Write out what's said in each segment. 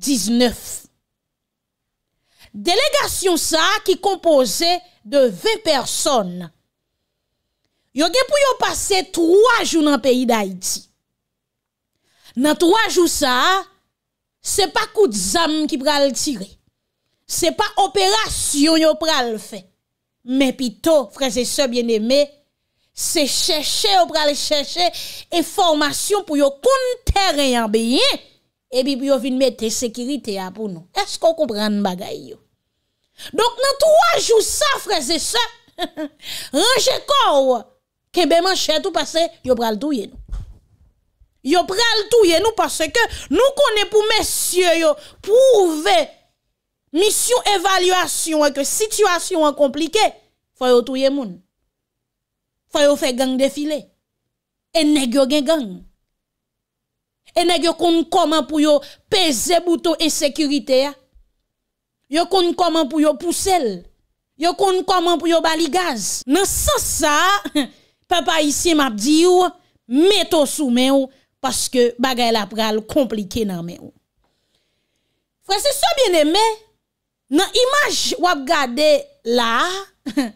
19. Délégation ça qui composait de 20 personnes. Yo gen pou yo passer 3 jours dans le pays d'Haïti. Dans 3 jours ça, c'est pas coup de zam qui pral tirer. C'est pas opération yo pral fait. Mais plutôt frères et sœurs bien-aimés, c'est chercher yo pral chercher information pour yo compter terrain bien Ebi yo vin mette sekirite ya pou nou. Esko kou pran bagay yo? Donk nan tou wajou sa freze sa, ranje kor wou, ke beman chetou pase, yo pral touye nou. Yo pral touye nou pase ke, nou konen pou mesye yo, pou ve, misyon evalwasyon, ekwe situasyon an komplike, fayou touye moun. Fayou fe gang defile. E negyo gen gang. Fayou gen gang. E neg yo konn koman pou yo peze bouto e sekurite ya. Yo konn koman pou yo pousel. Yo konn koman pou yo bali gaz. Nan sa sa, papa isi map di yo, meto sou men yo, paske bagay la pral komplike nan men yo. Franses, so bien eme, nan imaj wap gade la,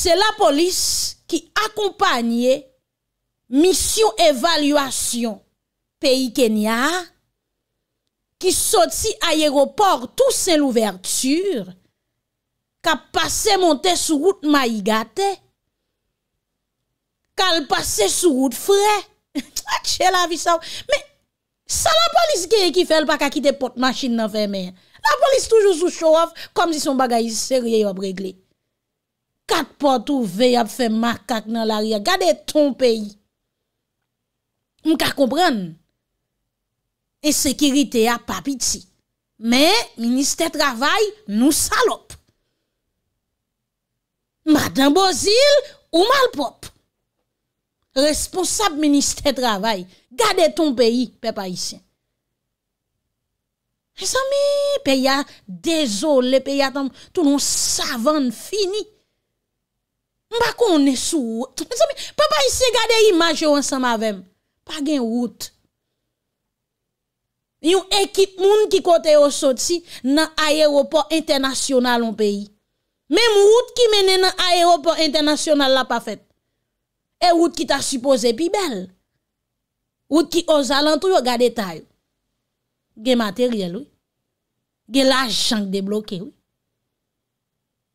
se la polis ki akompanye misyon evalwasyon peyi Kenya ki sot si ayeropor tout sen l'ouverture ka pase monte sou route mayigate ka l'pase sou route fre chè ah, la visan sa la polis geye ki fel pa ka kite pot masin nan fe men la polis toujou sou show off kom si son bagayise serye yo bregle kat pot ou vey ap fe makak nan l'aria gade ton peyi Mka kompren, e sekirite a papit si. Men, minister travay, nou salop. Mada bozil, ou mal pop. Responsab minister travay, gade ton peyi, pepa isye. Nesan e mi, peya, dezol, le peya tam, tou nou savan fini. Mba kon ne sou, nesan mi, pepa isye, gade imaj yo ansan mavem. pa gen wout yon ekip moun ki kote yo sot si nan aeroport internasyonal an peyi mem wout ki mene nan aeroport internasyonal la pa fet e wout ki ta suppose pi bel wout ki ozalantou yo ga detay gen materyel gen la jank debloké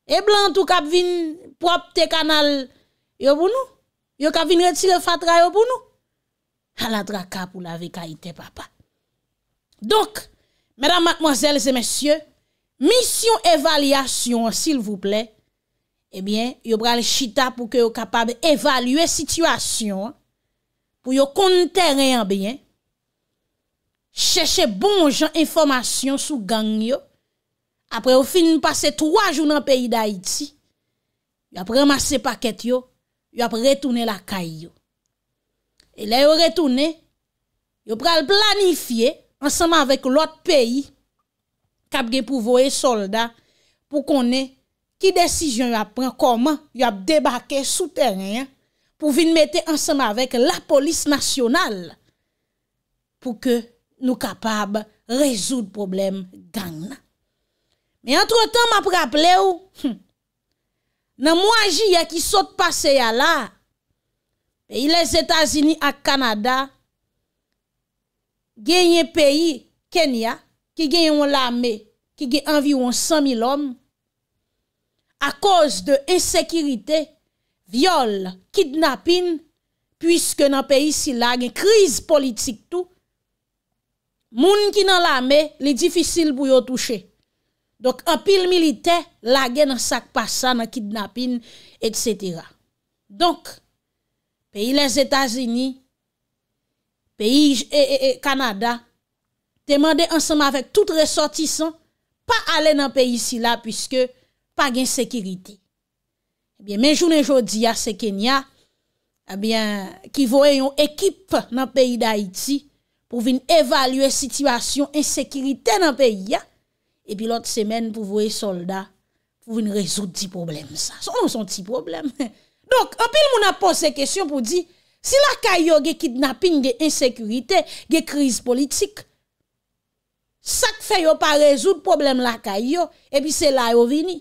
e blantou kap vin prop te kanal yo pou nou yo kap vin reti le fatra yo pou nou An la draka pou la ve ka ite papa. Donk, mèdam matmozèl zè mèsyè, misyon evaliyasyon, sil vouplè, ebyen, eh yo bral chita pou ke yo kapab evalye situasyon, pou yo kontè rè anbyen, chèche bon jan informasyon sou gang yo, apre yo finin passe 3 joun an peyi da iti, yo apre emase paket yo, yo apre retounè la kay yo. E la yo retoune, yo pral planifiye ansama avèk lòt peyi kab gen pou voye soldat pou konen ki desijyon yo ap pren, koman yo ap debake sou teren pou vin mette ansama avèk la polis nasyonal pou ke nou kapab rezoud problem gang nan. Me entretan ma prap le ou, nan mwa ji ya ki sot pase ya la pe yi les Etasini ak Kanada, genye peyi Kenya, ki genye wan lame, ki genye wan 100.000 om, a koz de esekirite, viole, kidnapin, pwiske nan peyi si la gen kriz politik tou, moun ki nan lame, li difisil bou yo touche. Dok apil milite, la gen sak pasa nan kidnapin, et cetera. Donk, peyi les Etats-Unis, peyi e, e, e, Kanada, temande ansama vek tout resotisan, pa ale nan peyi si la, pwiske pa gen sekiriti. Ebyen, menjounen jodi a, se Kenya, ebyen, ki voe yon ekip nan peyi da Haiti, pou vin evalue situasyon en sekiriti nan peyi ya, epi lot semen pou voe solda, pou vin rezout ti problem sa. Son non son ti problem, he. Anpil moun ap pose kesyon pou di, si lakay yo ge kidnaping, ge insekurite, ge kriz politik, sak fè yo pa rezoud problem lakay yo, epi se la yo vini.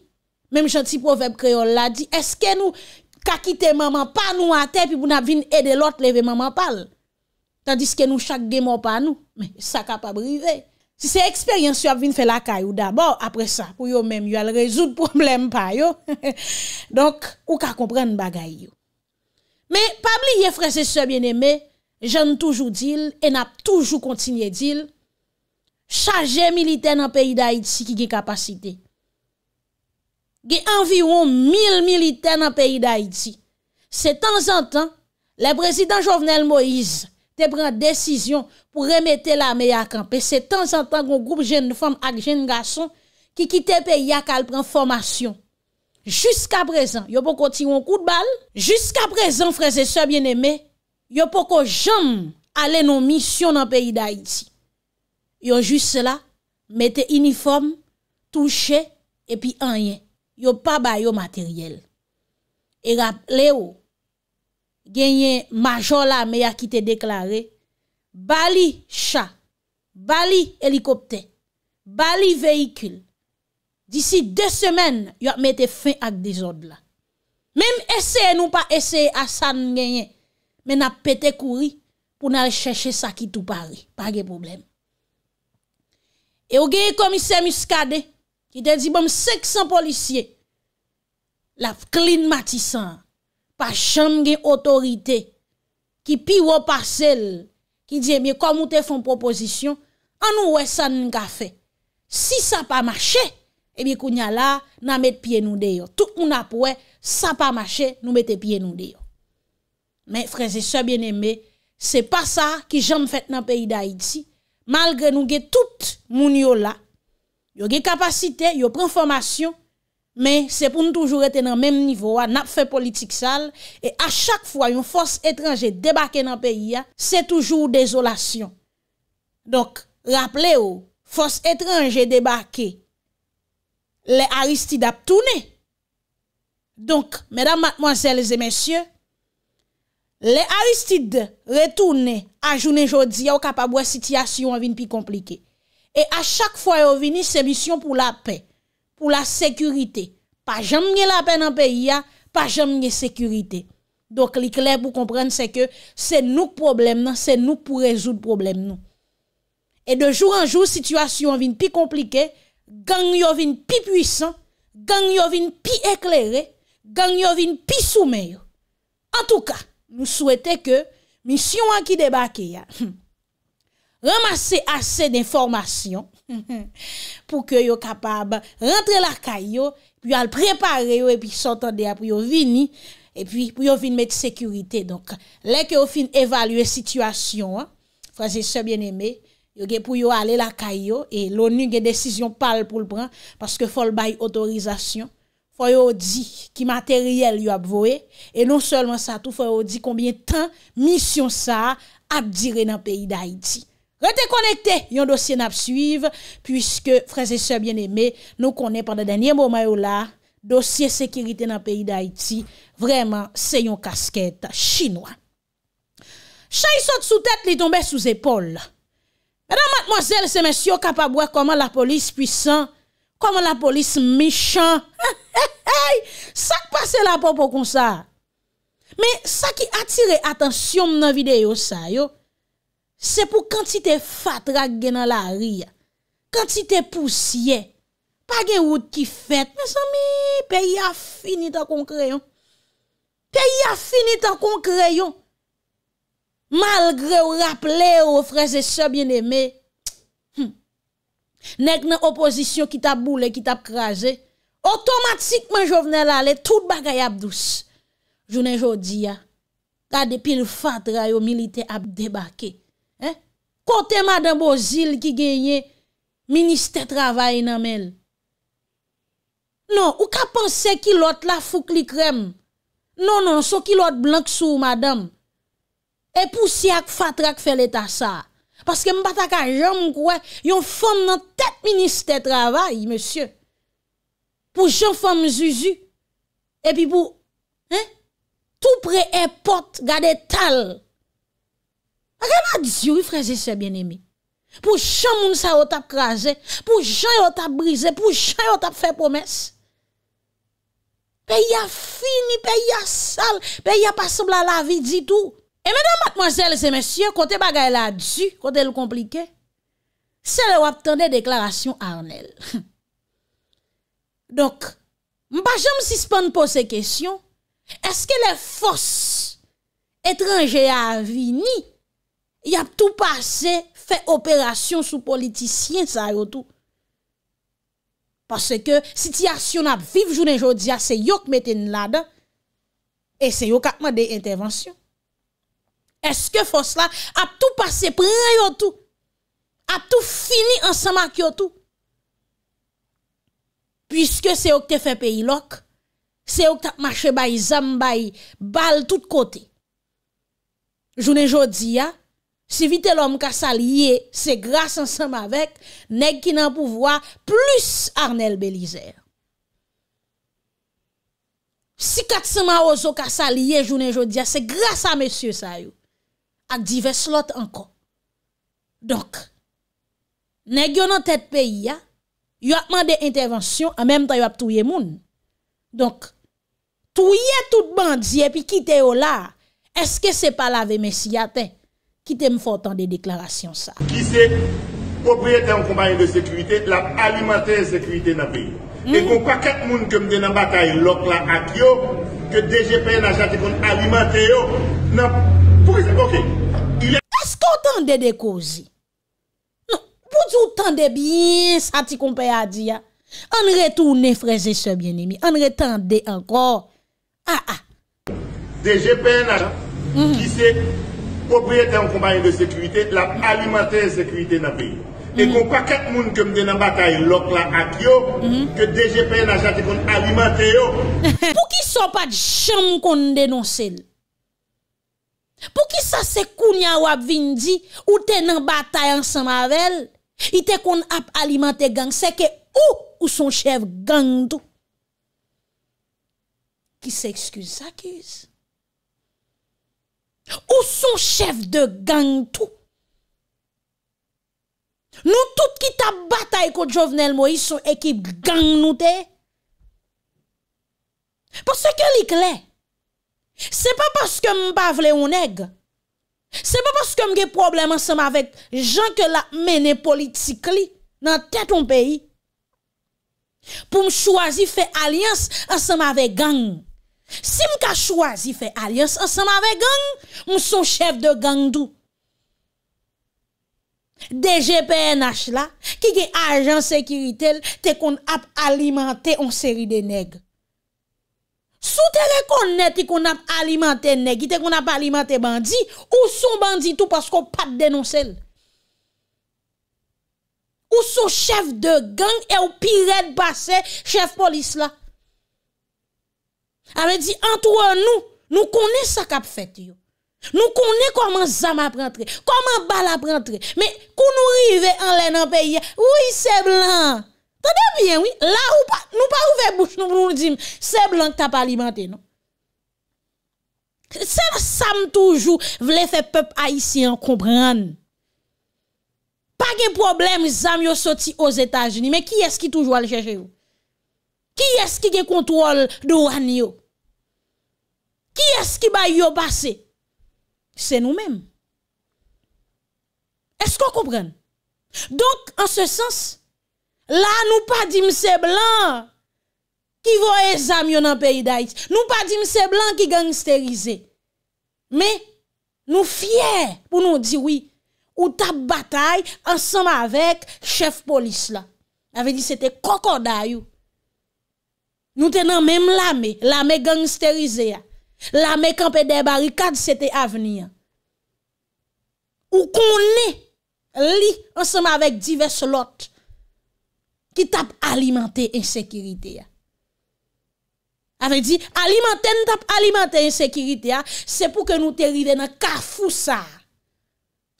Mem chanti proverb kreol la di, eske nou kakite maman pa nou a te, pi pou nap vin ede lot leve maman pal. Tandiske nou chak de mou pa nou, sak a pa brive. Si se eksperyans yo ap vin fe laka yo, dabor apre sa, pou yo menm yo al rezout problem pa yo. Donk, ou ka kompren bagay yo. Me, pabli ye frese se bieneme, jen toujou dil, en ap toujou kontinye dil, chaje militen an peyi da Haiti ki ge kapasite. Ge environ mil militen an peyi da Haiti. Se tan zan tan, le prezident Jovenel Moïse, Te pren desisyon pou remete la meyakan. Pe se tan san tan kon groupe jen fom ak jen gason. Ki kite pe yakal pren fomasyon. Juska prezan. Yo pou konti yon kout bal. Juska prezan freze so bien eme. Yo pou kon jom ale nou misyon nan peyi da iti. Yo juste la. Mete uniform. Touche. E pi anyen. Yo pa bayo materyel. E rap leyo. genyen majon la me ya ki te deklare, bali cha, bali helikopte, bali veyikil, disi de semen yo a mette fin ak de zod bon, la. Mem eseye nou pa eseye asan genyen, men apete kouri pou nan recheche sa ki tou pari, pa ge problem. E ou genye komise miskade, ki te zi bom sek san polisye, laf klin matisan, pa chanm gen otorite ki piwo pa sel, ki diye, mi komou te fon proposisyon, an nou we san nga fe. Si sa pa mache, ebi kounya la nan met piye nou deyo. Tout moun apwe, sa pa mache, nou mette piye nou deyo. Men, freze, se bien eme, se pa sa ki janm fet nan peyi da iti, malgre nou gen tout moun yo la, yo gen kapasite, yo pren formasyon, Men, se pou nou toujou reten nan menm nivou, an ap fe politik sal, e a chak fwa yon fos etranje debake nan peyi ya, se toujou desolasyon. Donk, rappele ou, fos etranje debake, le aristide ap toune. Donk, medan matmwansel e zemensyen, le aristide retoune a jounen jodi, a ou kapabwe sityasyon an vin pi komplike. E a chak fwa yo vini se misyon pou la pey. pour la sécurité. Pas jamais la peine en pays, hein. pas jamais sécurité. Donc, le clair pour comprendre, c'est que c'est nous le problème, c'est nous pour résoudre le problème. Non. Et de jour en jour, situation vient plus compliquée, gang yo plus puissant, gang yo plus éclairé, gang yo plus soumis. En tout cas, nous souhaitons que mission qui débarque hein? ramasser assez d'informations pou ke yo kapab rentre la kayo pou yo al prepare yo e pi sotande a pou yo vini e pi pou yo vini meti sekurite lek yo fin evalue situasyon fwazil se bien eme yo gen pou yo ale la kayo e loni gen desisyon pal pou l pran paske fol bay otorizasyon fwoy yo di ki materyel yo ap voe e non solman sa tou fwoy yo di konbien tan misyon sa ap dire nan peyi da iti Rete konekte, yon dosye nap suive, puisque, franze se bien eme, nou konen pande denye mouma yo la, dosye sekirite nan peyi da Haiti, vreman, se yon kasket chinois. Chayi sote sou tete li tombe sou zepol. Madame, mademoiselle, se mensi yo kapabwa koman la polis pwisan, koman la polis mishan. Sak pase la popo kon sa. Me, sak ki atire atensyon mnen videyo sa yo, Se pou kantite fat rag gen nan la ria, kantite pousye, pa gen wout ki fet, me san mi, pe ya fini tan kon kreyon. Pe ya fini tan kon kreyon. Malgre ou rappele ou freze se bieneme, hmm, nek nan oposisyon ki taboule, ki tabkraze, otomatikman jo vnen lale, tout bagay apdous. Jounen jodi ya, ka depil fat rayo milite apdebake, Kote madam bo zil ki genye, Ministè travay nan men. Non, ou ka pense ki lot la fuk li krem. Non, non, so ki lot blan k sou madam. E pou si ak fatrak fe leta sa. Paske mbata ka jom kwe, yon fom nan tet Ministè travay, monsye. Pou jom fom zuzu. E pi pou, tout pre e pot gade tal. Monsye, A gen a diyo yi freze se bien emi. Pou chan moun sa yot ap kraze, pou chan yot ap brize, pou chan yot ap fe pomese. Pe yi a fini, pe yi a sal, pe yi a pasabla la vi di tou. E mena matmosele se mesye, kote bagay la di, kote l komplike, se le wap tende deklarasyon arnel. Donk, mba jom si span pou se kesyon, eske le fos etranje a vi ni Y ap tou pase fè operasyon sou politisyen sa yo tou. Pase ke si ti a syon ap viv jounen jodi a, se yok meten lada, e se yok apman dey intervensyon. Eske fos la, ap tou pase pran yo tou. Ap tou fini ansanman ki yo tou. Piske se yok te fè peyi lok, se yok tap mache bayi, zanm bayi, bal tout kote. Jounen jodi a, Si vite lom kasa liye, se grase ansam avek, neg ki nan pouvoa plus Arnel Belizer. Si katsama ozo kasa liye, jounen jodia, se grase a mesye sa yo. A dives lot anko. Donk, neg yo nan tet peyi ya, yo apman de intervensyon, a menm ta yo ap touye moun. Donk, touye tout bandye pi kite yo la, eske se palave mesye ate? Ki te mfot an de deklarasyon sa. Ki se, opriyete an kompanyen de sekurite, la alimate sekurite nan peyi. Hmm. E kon pa kat moun kemde nan batay lok la ak yo, ke DGP na jate kon alimate yo, nan pouke se koke. As kon tan de de kozi? Non, poujou tan de biye sa ti kompe a di ya? An re tou ne freze se biene mi. An re tan de an kor? Ha ha! DGP na jate, ki se, Opriye te an kompanyen de sekwite, la ap alimante sekwite nan peyi. E kon pa ket moun kem denan batay lok la ak yo, ke DGPN a jate kon alimante yo. Pou ki sa pa di chanm kon denonse l? Pou ki sa se kounya wap vindi ou tenan batay ansan mavel? I te kon ap alimante gang seke ou ou son chev gang do? Ki se ekskuse sakise. Ou son chef de gang tou Nou tout ki ta batay Ko Jovenel Moïse Son ekip gang nou te Por se ke lik le Se pa poske m bavle ou neg Se pa poske m ge problem An se ma vek Jan ke la mene politik li Nan tet ou peyi Po m chwazi fe alians An se ma vek gang si m ka chwazi fe alios ansanm ave gang m sou chef de gang dou DGPNH la ki ki ajan sekiritel te kon ap alimante on seri de neg sou te rekonnet te kon ap alimante neg te kon ap alimante bandi ou son bandi tou pasko pat denonsel ou sou chef de gang e ou piret base chef polis la Amè di, antwa nou, nou konè sa kap fèt yo. Nou konè koman zam ap rentre, koman bal ap rentre. Mè, koun nou rive an lè nan peye, wè se blan. Tade bien, wè, la ou pa, nou pa ouve bouche nou pou nou di, se blan kap alimentè, nou. Se la sam toujou vle fè pep haisyen kompran. Pa gen problem, zam yo soti o zetaj ni, mè ki eski toujou al chèche yo? Ki eski gen kontrol do an yo? Qui est-ce qui va y passer? C'est nous-mêmes. Est-ce qu'on comprend? Donc, en ce sens, là, nous pas dit c'est blanc qui vont examiner dans le pays d'Haïti. Nous pas dit c'est blanc qui stérisé Mais, nous fiers pour nous dire oui, ou ta bataille ensemble avec chef police là. avait dit c'était cocodayou. Nous tenons même l'armée, gangstérisée gangsterisée. La mek anpe debarikad sete aveni an. Ou kon ne li anseman avèk divers lot ki tap alimentè insekiritè an. Avek di, alimentè n tap alimentè insekiritè an, se pou ke nou te rive nan kafou sa.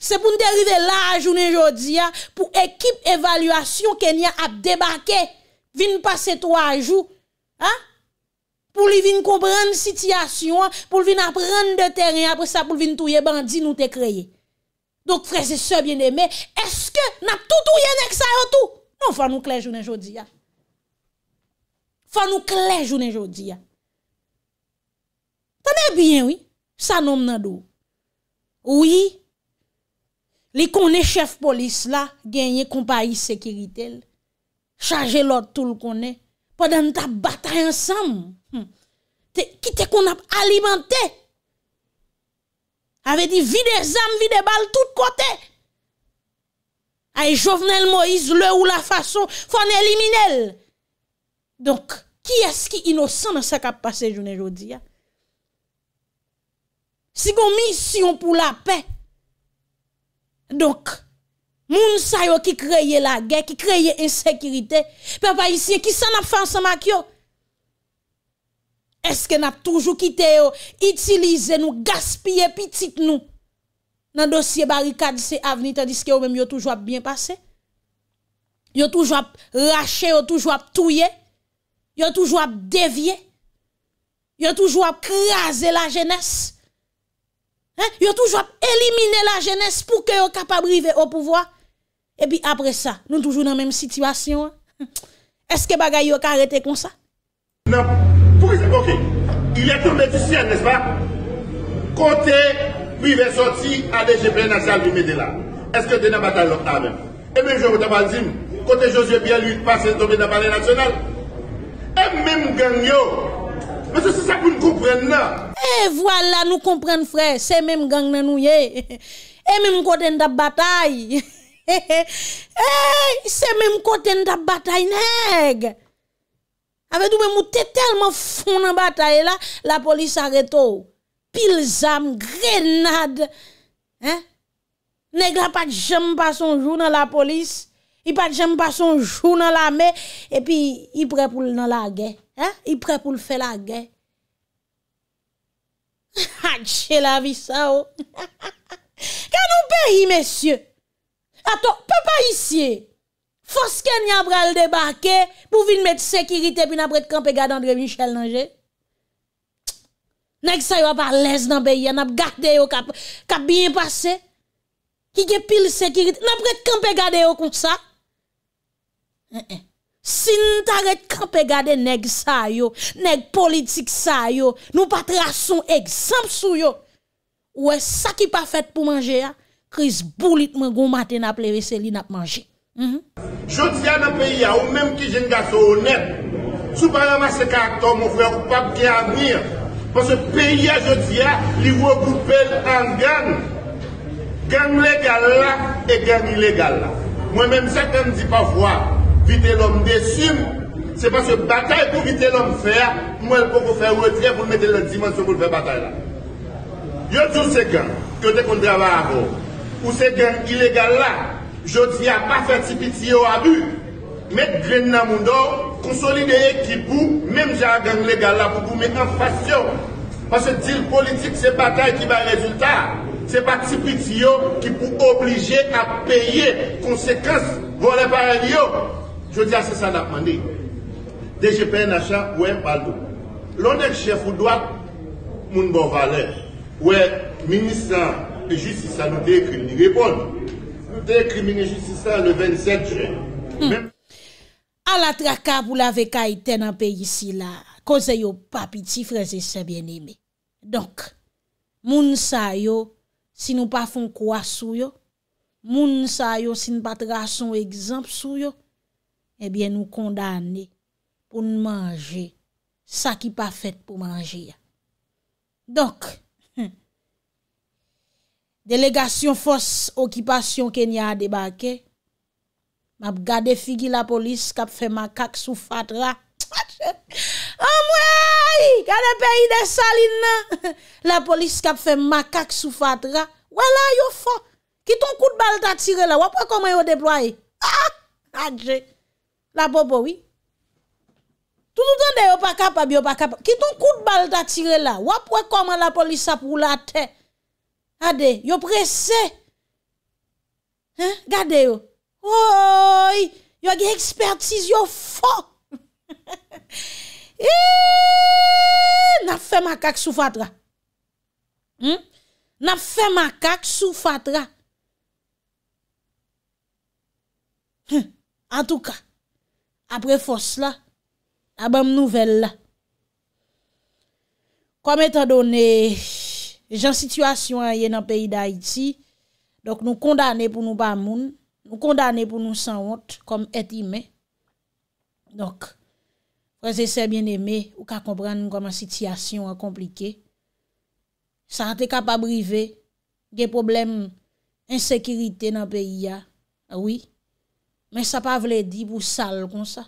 Se pou nou te rive la a jounen joudi an, pou ekip evalwasyon ke nye ap debakè vi n'passe to a jounen. pou li vin komprenn sityasyon, pou li vin aprenn de teren, apres sa pou li vin touye bandi nou te kreye. Dok fre se se biene me, eske nap tou touye nek sa yo tou? Nan fa nou klejounen jodi ya. Fa nou klejounen jodi ya. Tane bien oui, sa nom nan dou. Oui, li konen chef polis la, genye kompayi sekiritel, chaje lor tou l konen, pa dan ta batay ansam moun. qui te qu'on a alimenté avait dit vie des âmes vide des balles tout côté Aïe, Jovenel Moïse, le ou la façon, faut en éliminer. Donc, qui est-ce qui est innocent dans ce qui a passé aujourd'hui? Si une mission pour la paix, donc, moun sa yo qui crée la guerre, qui crée insécurité, papa ici, qui s'en a fait ensemble est-ce que nous avons toujours quitté, utilisé, nous gaspillé petit nous dans le dossier barricade, c'est avenir, tandis que vous même toujours bien passé. Vous toujours raché, vous toujours touillé, vous toujours dévié, vous toujours crasé la jeunesse. Hein? Vous toujours éliminé la jeunesse pour que vous capable d'arriver au pouvoir. Et puis après ça, nous toujours dans la même situation. Hein? Est-ce que bagaille vous arrêté comme ça? Non. Ok, Il est tombé du ciel, n'est-ce pas Côté, lui, il est sorti à l'EGP national du Médéla. Est-ce que es eh dans l'a bataille? Et même, je vous dis, côté Josué Pierre, lui, passe tombé dans la palais national. Et même Gagnon, Mais c'est ça que nous comprenons Et voilà, nous comprenons, frère, c'est même gang nous Et même côté de la bataille. c'est même côté de la bataille, nègre. Avec tout même t'es tellement fond dans bataille là, la police arrête pile zam grenade. Hein? Nèg la pas jamais pas son jour dans la police, il pas jamais pas son jour dans la mer et puis il prêt pour dans la guerre, hein? Il prêt pour faire la guerre. J'ai ah, la vie ça oh. que nous pays messieurs. Attends, papa ici. Foske ni ap ral debarke pou vin met sekirite pi napret kampe gade André Michel Nangé. Nèk sa yo ap alèz nan beye, nap gade yo kap biyen pase. Ki ke pil sekirite, napret kampe gade yo kont sa. Eh, eh. Sin tarèt kampe gade, nèk sa yo, nèk politik sa yo, nou patrason ek samp sou yo. Ouè, e sa ki pa fèt pou manje ya, kriz boulit mwen goun maten ap leve seli nap manje. Mhm. Jotia nan peyi a ou menm ki jen gase ou net Souparanman se kakton mou fwe ou pab gen an mir Pon se peyi a jotia li wou wou goupel an gen Gen legal la e gen ilegal la Mwen menm seken di pavwa Vite lom desin Se pan se batay pou vite lom fwe Mwen pou pou fwe wotye pou mette lom dimansyon pou fwe batay la Yo tou seken Kote kondra va avon Ou seken ilegal la je dis à pas faire petit pitié au abus. Mettre grain dans mon dos, consolider l'équipe, même gang légal là, pour vous mettre en faction. Parce que deal politique, c'est bataille qui va résultat. C'est pas petit pitié qui pour obliger à payer conséquences par Je dis à c'est ça la demandé. achat ouais, pardon. L'on est chef ou droite, mon bon valeur. Ouais, ministre de justice, ça nous décrit, il répond. Dè krimine jistisa le 27 jen. Mèm. A la traka pou la ve ka itè nan pe yisi la. Koze yo papiti freze se bien ime. Donk. Moun sa yo. Si nou pa fon kwa sou yo. Moun sa yo. Si nou pa tra son egzamp sou yo. Ebyen eh nou kondane. Pou nou manje. Sa ki pa fèt pou manje ya. Donk. Delegasyon fos okipasyon kenya a debake. Mab gade figi la polis kap fe makak sou fatra. Aje. Amwe. Gade peyi de salina. Ah, la polis kap fe makak sou fatra. Wala yo fwa. Kiton kout bal ta tire la. Wapwe koman yo deploye. Aje. La popo wi. Tou nou tende yo pa kap a bi yo pa kap a. Kiton kout bal ta tire la. Wapwe koman la polis ap rou la tey. Adè, yo presè. Gade yo. Oy, yo gen ekspertise yo fò. E, Nafè makak sou fatra. Hmm? Nafè makak sou fatra. En touka. Apre fòs la. Abèm nouvel la. Kome ta done... Le jan situasyon a ye nan peyi da iti, dok nou kondane pou nou ba moun, nou kondane pou nou san wot, kom eti me. Dok, prese se bien eme, ou ka kompran nou koman sityasyon a komplike. Sa te kapabrive, ge problem, ensekiriten nan peyi ya, a wii, men sa pa vle di pou sal kon sa.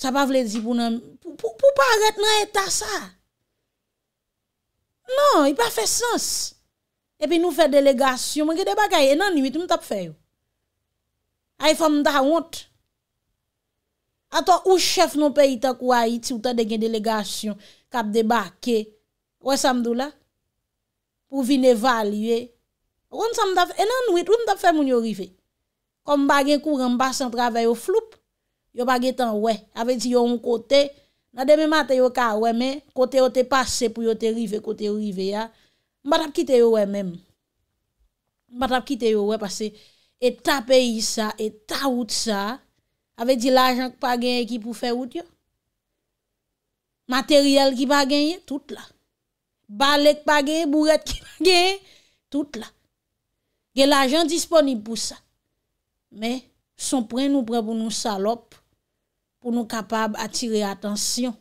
Sa pa vle di pou nan, pou pa ret nan eti sa sa. Non, i pa fe sens. E pi nou fe delegasyon. Mwen ge debakay, enan nwit mwen tap fe yo. Ay fom mwen ta hont. Ato ou chef nou pe itak way iti ou ta degen delegasyon, kap debakay, wè samdou la, pou vin evalye. Mwen samdou, enan nwit, mwen tap fe mwen yo rive. Kom bagen kou rembase an travè yo floup, yo bagen tan wè, avè ti yo un kote, Nade mi mate yo ka we men, kote yo te pase pou yo te rive kote yo rive ya. Mbata ki te yo we men. Mbata ki te yo we pase. E ta peyi sa, e ta wout sa, ave di l'ajan ki pa genye ki pou fe wout yo. Materyel ki pa genye, tout la. Balek pa genye, buret ki pa genye, tout la. Ge l'ajan disponib pou sa. Me, son pre nou pre pou nou salop. Mbata. pou nou kapab atire atensyon.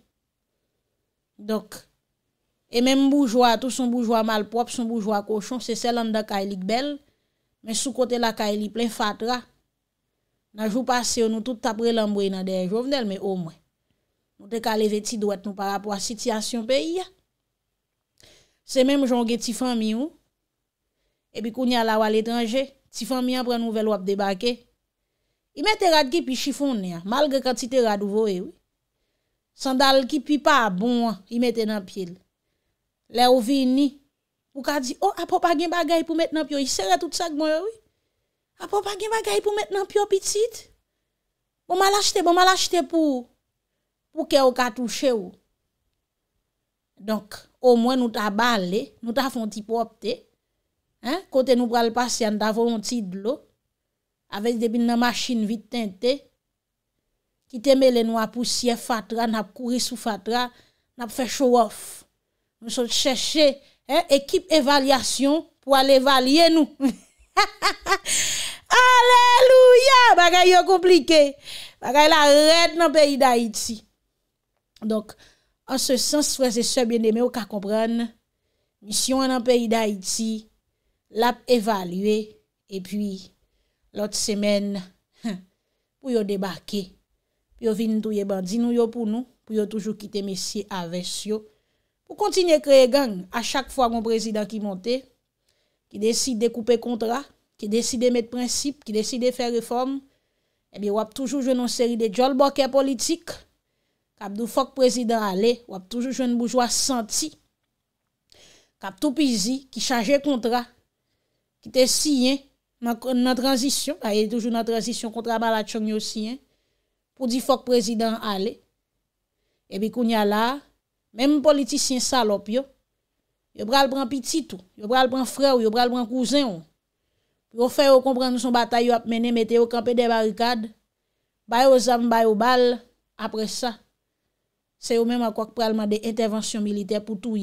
Dok, e menm boujwa, tout son boujwa malprop, son boujwa koshon, se sel an da ka elik bel, men sou kote la ka elik plen fatra. Nan jou pase yo nou tout tapre lambwe nan deye jovnel, men omwe. Nou te ka leve ti dwet nou parapwa sityasyon peyi ya. Se menm jonge ti fami yo, e bi koun ya lawa letranje, ti fami ya pre nou vel wap debake. I mette rad ki pi chifon ni ya, malge kan ti te rad ou oh, bon, bon, bon, vo e ou. Sandal ki pi pa bon an, i mette nan pi el. Le ou vini, ou ka di, oh apopa gen bagay pou mette nan pi yo, i sere tout sa gman yo ou. Apopa gen bagay pou mette nan pi yo pitit. Bon malashte, bon malashte pou, pou ke ou ka touche ou. Donk, ou mwen nou ta bale, nou ta fon ti popte. Kote nou pral pasyan, ta fon tit lo. avèk debil nan machin vit tentè, ki teme lè nou apousye fatra, nap kouri sou fatra, nap fè show off. Nou sòl chèche, ekip evalyasyon, pou alè evalye nou. Allèlouya! Bakay yo komplike. Bakay la rèt nan peyi d'Haïti. Donk, an se sens fè se sè bènèmè, ou ka komprèn, misyon an nan peyi d'Haïti, lap evalye, epuy, lot semen, pou yo debake, pou yo vin tou ye bandi nou yo pou nou, pou yo toujou kite mesye avèsyo, pou kontine kreye gang, a chak fwa moun prezident ki monte, ki deside koupe kontra, ki deside met prinsip, ki deside fè reform, ebi wap toujou jwenon seri de djol bokè politik, kap dou fok prezident ale, wap toujou jwenon boujwa santi, kap tou pizi, ki chaje kontra, ki te siyen, Dans la e transition, il y a toujours une transition contre Balachong aussi, hein, pour dire faut que le président allait. Et puis, qu'on y a là, même politicien salope, yo, yo prennent prend petit tout, yo pral prend frère, yo prennent un cousin. Pour faire comprendre son bataille yo a mené mettez au camp des barricades. ils aux des bay aux balles après ça. C'est eux même à quoi pral des interventions militaires pour tout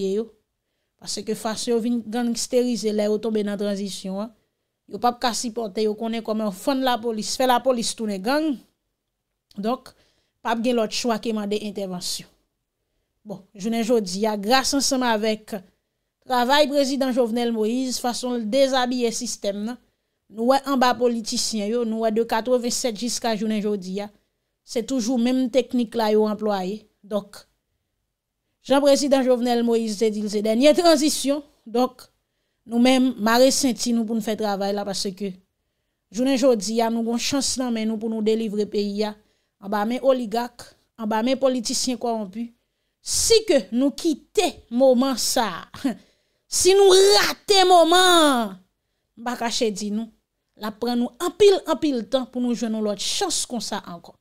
Parce que face aux vin gangsteriser là yo tomber dans transition. Hein. Yo pap kasi pote, yo konen koman fon la polis, fe la polis toune gang. Dok, pap gen lot chwa keman de intervensyon. Bon, jounen jodi ya, grase ansama avek, travay prezident Jovenel Moïse, fason l dezabye sistem nan, nou wè anba politisyen yo, nou wè de 87 jiska jounen jodi ya, se toujou menm teknik la yo employe, dok. Jan prezident Jovenel Moïse, zedil zedenye transisyon, dok, Nou men mare senti nou pou nou fè travèl la Pase ke jounen jodi ya Nou gon chans nan men nou pou nou delivre peyi ya An ba men oligak An ba men politisyen kwa an pu Si ke nou kite Moman sa Si nou rate moman Bakache di nou La pren nou anpil anpil tan Pou nou jounon lot chans kon sa ankon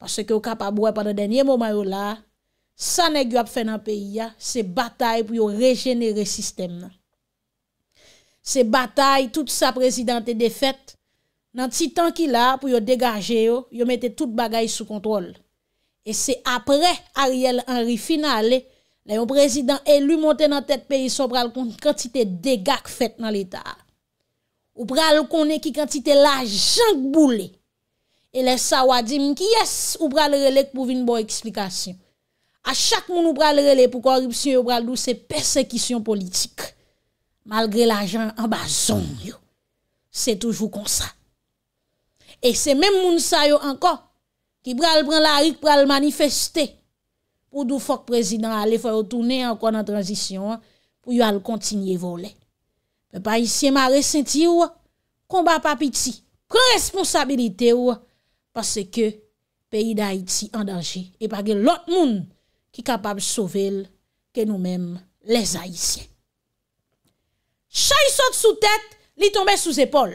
Pase ke yo kapabouè pa nan denye moman yo la Sanè gyo ap fè nan peyi ya Se batay pou yo regenere sistem nan Se batay, tout sa prezident te defet, nan ti tanki la pou yo degaje yo, yo mette tout bagay sou kontrol. E se apre Ariel Henry final, la yon prezident elu monte nan tet peyi so pral konti kantite degak fet nan l'Etat. Ou pral konen ki kantite la jank boule. E le sa wadim ki yes, ou pral relek pou vin bo eksplikasyon. A chak moun ou pral relek pou koripsye ou pral dou se persekisyon politik. malgre l'ajan en bason yo. Se toujou konsa. E se menm moun sa yo ankon, ki pral pran la rik pral manifestè, pou dou fok prezident ale fòy otounè ankon an tranzisyon, pou yo al kontinye volè. Le pahisyen ma resenti yo, konba papiti, kon responsabilite yo, pase ke peyi da Haiti an danji, e pake lot moun ki kapab sovel ke nou menm les ahisyen. Chay sot sou tet, li tombe sou zepol.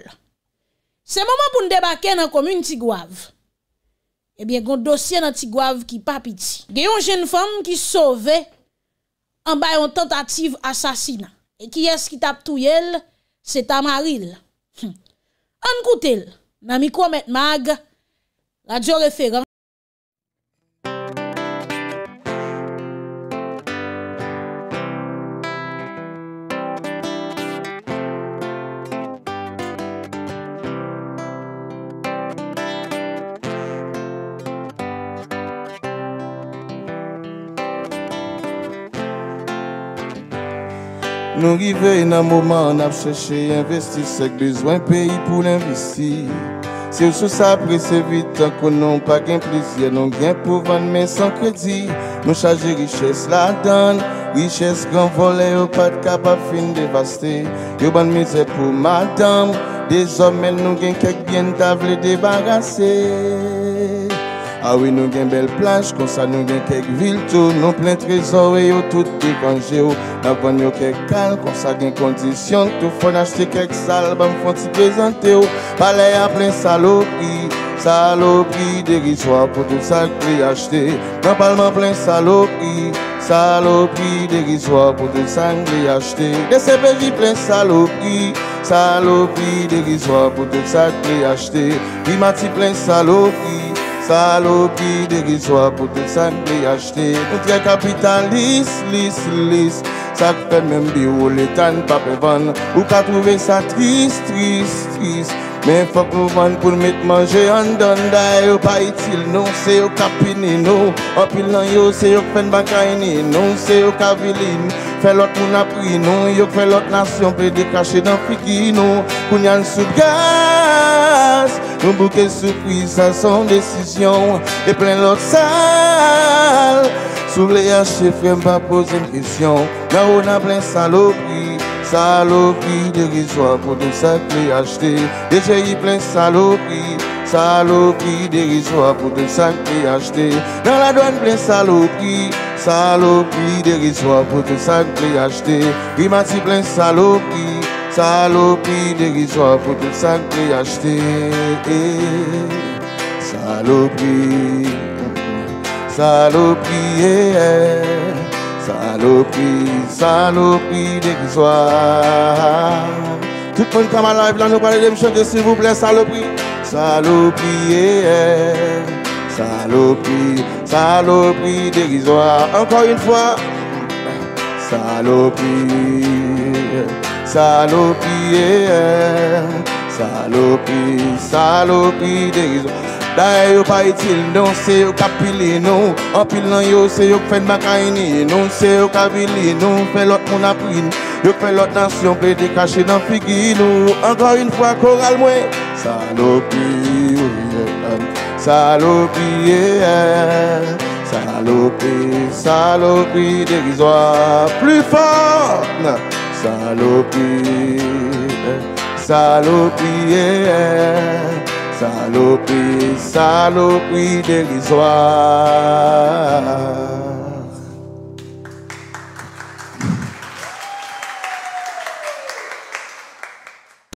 Se mouman pou n debake nan komyoun tigwav, ebyen eh goun dosye nan tigwav ki pa piti. Deyon jen foun ki sove, an bayon tentative asasina. E kyes ki tap tou yel, se tamaril. An koutel, nan mikou met mag, la djol e feran. nous arrivons à un moment, on a cherché à investir. C'est besoin pays pour l'investir. Si vous sous c'est vite, que qu'on n'a pas de plaisir, non bien pour vendre, mais sans crédit. Nous chargez richesse la donne, richesse grand volet, au pas de capable fin dévaster. Y'a bonne misère pour madame, désormais nous gain quelques bien t'avoir débarrasser. Ah oui, nous avons une belle plage, comme ça nous avons quelques villes, tout, nous plein trésors et yo, tout dépangé. Oh. Nous avons quelques calmes, comme ça nous avons conditions, tout, faut acheter quelques salles, nous ben, faut nous présenter. Oh. Palais à plein saloperie, saloperie dérisoire pour tout ça que nous acheter. Nous avons plein saloperie, saloperie dérisoire pour tout ça que nous acheter. Des CPJ plein saloperie. Saloperie dérisoire pour tout ça que acheter. acheté. plein saloperie. Salopi de rizwa pou te san li achte Moutre kapitan lis, lis, lis Sak fe men bi ou letan pa pe van Ou ka prouve sa tris, tris, tris Men fok pou van pou met manje Ondan da yo pa itil nou Se yo kapine nou Opil nan yo se yo fen bankayine nou Se yo kaviline Fe lot moun apri nou Yo fe lot nasyon pe de kache dan fikino Kounyan soubgan Nous un bouquet surprise à son décision, et plein l'autre salle. Sous les haches, frère pas une question, là on a plein saloperie. Saloperie dérisoire pour des sacs que j'ai acheté. Et j'ai plein saloperie. Saloperie dérisoire pour tout ça que j'ai acheté. Dans la douane plein saloperie. Saloperie dérisoire pour tout ça que j'ai acheté. plein saloperie. Salopi déguisoir, pour tout tu kte acheté Salopi Salopi eh. Salopi Salopi déguisoire Tout le moun kama live nous parlons parlez des chanter, s'il vous plaît, salopi salopie, salopie, Salopi eh. déguisoire Encore une fois Salopi Salopi, salopie, salopi, salopi oies D'ailleurs, pas utile, non, c'est au capilé, non. En pile, non, yo, c'est au fait de ma caïni, non, c'est au capilé, non, fait l'autre, mon Je Yo fait l'autre nation, plaidé caché dans figui, Encore une fois, Coral moi. Salopi, salopie, salopi, yeah. salopi, salopi dérisoire. Plus fort, salopie, salopie, salopie de dérisoire.